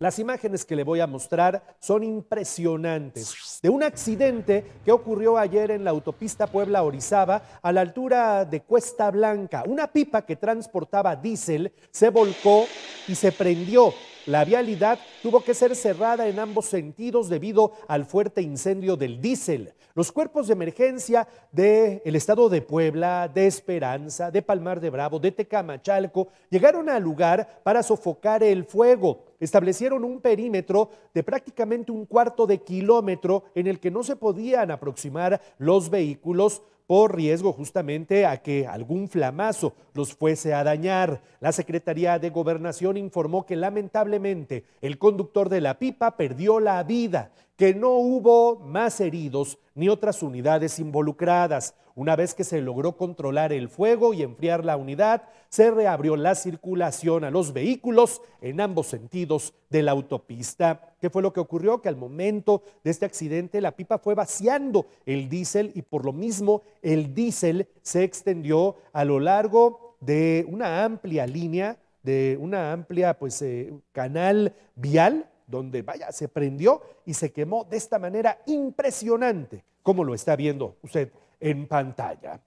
Las imágenes que le voy a mostrar son impresionantes de un accidente que ocurrió ayer en la autopista Puebla-Orizaba a la altura de Cuesta Blanca. Una pipa que transportaba diésel se volcó y se prendió. La vialidad tuvo que ser cerrada en ambos sentidos debido al fuerte incendio del diésel. Los cuerpos de emergencia del estado de Puebla, de Esperanza, de Palmar de Bravo, de Tecamachalco llegaron al lugar para sofocar el fuego establecieron un perímetro de prácticamente un cuarto de kilómetro en el que no se podían aproximar los vehículos por riesgo justamente a que algún flamazo los fuese a dañar. La Secretaría de Gobernación informó que lamentablemente el conductor de la pipa perdió la vida que no hubo más heridos ni otras unidades involucradas. Una vez que se logró controlar el fuego y enfriar la unidad, se reabrió la circulación a los vehículos en ambos sentidos de la autopista. ¿Qué fue lo que ocurrió? Que al momento de este accidente la pipa fue vaciando el diésel y por lo mismo el diésel se extendió a lo largo de una amplia línea, de una amplia pues, eh, canal vial donde, vaya, se prendió y se quemó de esta manera impresionante, como lo está viendo usted en pantalla.